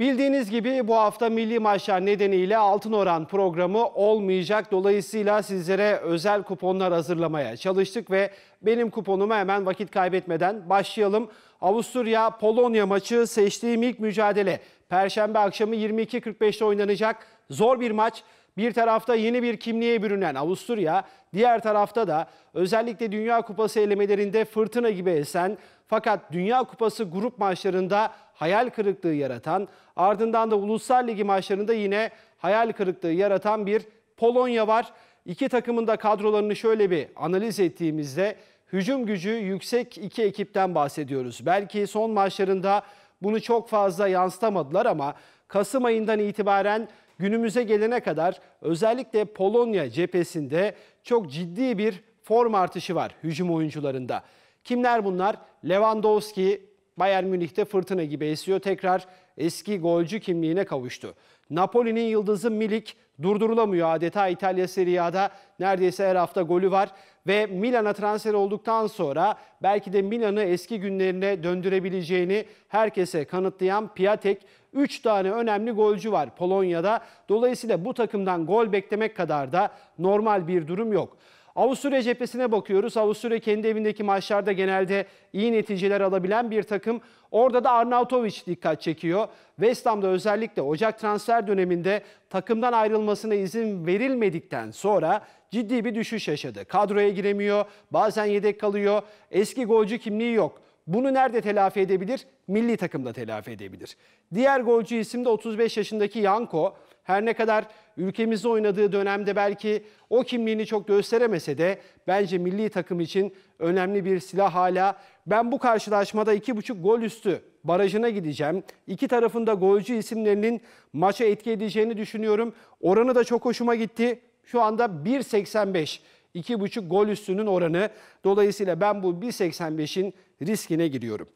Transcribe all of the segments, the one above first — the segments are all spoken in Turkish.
Bildiğiniz gibi bu hafta milli maçlar nedeniyle Altın Oran programı olmayacak. Dolayısıyla sizlere özel kuponlar hazırlamaya çalıştık ve benim kuponuma hemen vakit kaybetmeden başlayalım. Avusturya-Polonya maçı seçtiğim ilk mücadele. Perşembe akşamı 22.45'te oynanacak. Zor bir maç. Bir tarafta yeni bir kimliğe bürünen Avusturya, diğer tarafta da özellikle Dünya Kupası elemelerinde fırtına gibi esen fakat Dünya Kupası grup maçlarında hayal kırıklığı yaratan, ardından da Uluslar Ligi maçlarında yine hayal kırıklığı yaratan bir Polonya var. İki takımın da kadrolarını şöyle bir analiz ettiğimizde hücum gücü yüksek iki ekipten bahsediyoruz. Belki son maçlarında bunu çok fazla yansıtamadılar ama Kasım ayından itibaren günümüze gelene kadar özellikle Polonya cephesinde çok ciddi bir form artışı var hücum oyuncularında. Kimler bunlar? Lewandowski Bayern Münih'te fırtına gibi esiyor. Tekrar eski golcü kimliğine kavuştu. Napoli'nin yıldızı Milik durdurulamıyor adeta İtalya Serie A'da neredeyse her hafta golü var ve Milan'a transfer olduktan sonra belki de Milan'ı eski günlerine döndürebileceğini herkese kanıtlayan Piatek 3 tane önemli golcü var Polonya'da. Dolayısıyla bu takımdan gol beklemek kadar da normal bir durum yok. Avusturya cephesine bakıyoruz. Avusturya kendi evindeki maçlarda genelde iyi neticeler alabilen bir takım. Orada da Arnautovic dikkat çekiyor. West Ham'da özellikle Ocak transfer döneminde takımdan ayrılmasına izin verilmedikten sonra ciddi bir düşüş yaşadı. Kadroya giremiyor, bazen yedek kalıyor, eski golcü kimliği yok. Bunu nerede telafi edebilir? Milli takımda telafi edebilir. Diğer golcü isim de 35 yaşındaki Yanko. Her ne kadar ülkemizde oynadığı dönemde belki o kimliğini çok gösteremese de bence milli takım için önemli bir silah hala. Ben bu karşılaşmada 2,5 gol üstü barajına gideceğim. İki tarafında golcü isimlerinin maça etki edeceğini düşünüyorum. Oranı da çok hoşuma gitti. Şu anda 1.85. 2,5 gol üstünün oranı. Dolayısıyla ben bu 1.85'in riskine giriyorum.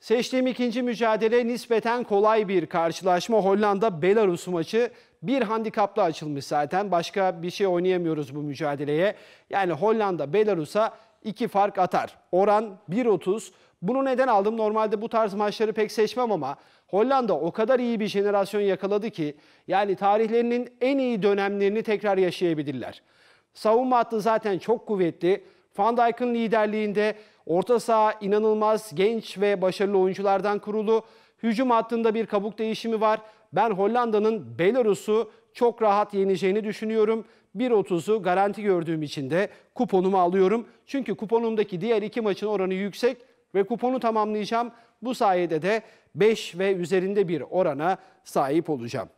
Seçtiğim ikinci mücadele nispeten kolay bir karşılaşma. Hollanda-Belarus maçı bir handikapla açılmış zaten. Başka bir şey oynayamıyoruz bu mücadeleye. Yani Hollanda Belarus'a iki fark atar. Oran 1.30. Bunu neden aldım? Normalde bu tarz maçları pek seçmem ama Hollanda o kadar iyi bir jenerasyon yakaladı ki yani tarihlerinin en iyi dönemlerini tekrar yaşayabilirler. Savunma hattı zaten çok kuvvetli. Van Dijk'ın liderliğinde Orta saha inanılmaz genç ve başarılı oyunculardan kurulu. Hücum hattında bir kabuk değişimi var. Ben Hollanda'nın Belarus'u çok rahat yeneceğini düşünüyorum. 1.30'u garanti gördüğüm için de kuponumu alıyorum. Çünkü kuponumdaki diğer iki maçın oranı yüksek ve kuponu tamamlayacağım. Bu sayede de 5 ve üzerinde bir orana sahip olacağım.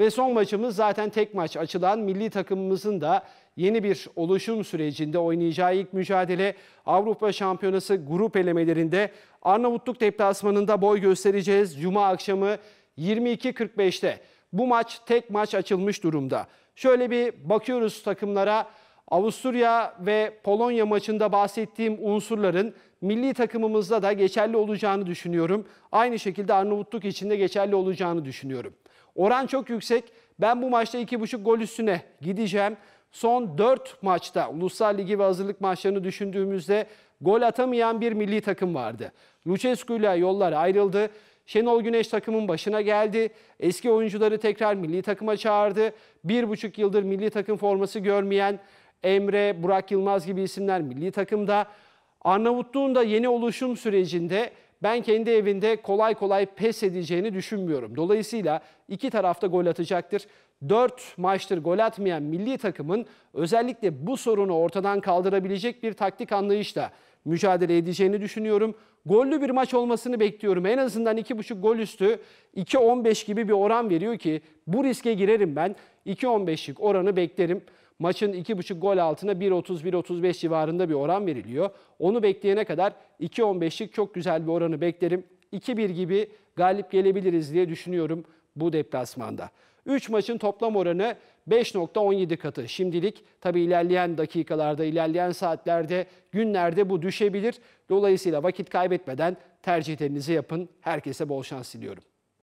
Ve son maçımız zaten tek maç açılan milli takımımızın da yeni bir oluşum sürecinde oynayacağı ilk mücadele Avrupa Şampiyonası grup elemelerinde Arnavutluk deplasmanında boy göstereceğiz. Cuma akşamı 22.45'te. Bu maç tek maç açılmış durumda. Şöyle bir bakıyoruz takımlara. Avusturya ve Polonya maçında bahsettiğim unsurların milli takımımızda da geçerli olacağını düşünüyorum. Aynı şekilde Arnavutluk için de geçerli olacağını düşünüyorum. Oran çok yüksek. Ben bu maçta 2,5 gol üstüne gideceğim. Son 4 maçta Uluslar Ligi ve hazırlık maçlarını düşündüğümüzde gol atamayan bir milli takım vardı. Lucescu ile yollar ayrıldı. Şenol Güneş takımın başına geldi. Eski oyuncuları tekrar milli takıma çağırdı. Bir buçuk yıldır milli takım forması görmeyen Emre, Burak Yılmaz gibi isimler milli takımda. Arnavutluğun da yeni oluşum sürecinde ben kendi evinde kolay kolay pes edeceğini düşünmüyorum. Dolayısıyla iki tarafta gol atacaktır. 4 maçtır gol atmayan milli takımın özellikle bu sorunu ortadan kaldırabilecek bir taktik anlayışla mücadele edeceğini düşünüyorum. Gollü bir maç olmasını bekliyorum. En azından 2.5 gol üstü 2.15 gibi bir oran veriyor ki bu riske girerim ben. 2.15'lik oranı beklerim. Maçın 2.5 gol altına 1.30-1.35 civarında bir oran veriliyor. Onu bekleyene kadar 2.15'lik çok güzel bir oranı beklerim. 2-1 gibi galip gelebiliriz diye düşünüyorum bu deplasmanda. 3 maçın toplam oranı 5.17 katı. Şimdilik tabi ilerleyen dakikalarda, ilerleyen saatlerde, günlerde bu düşebilir. Dolayısıyla vakit kaybetmeden tercihlerinizi yapın. Herkese bol şans diliyorum.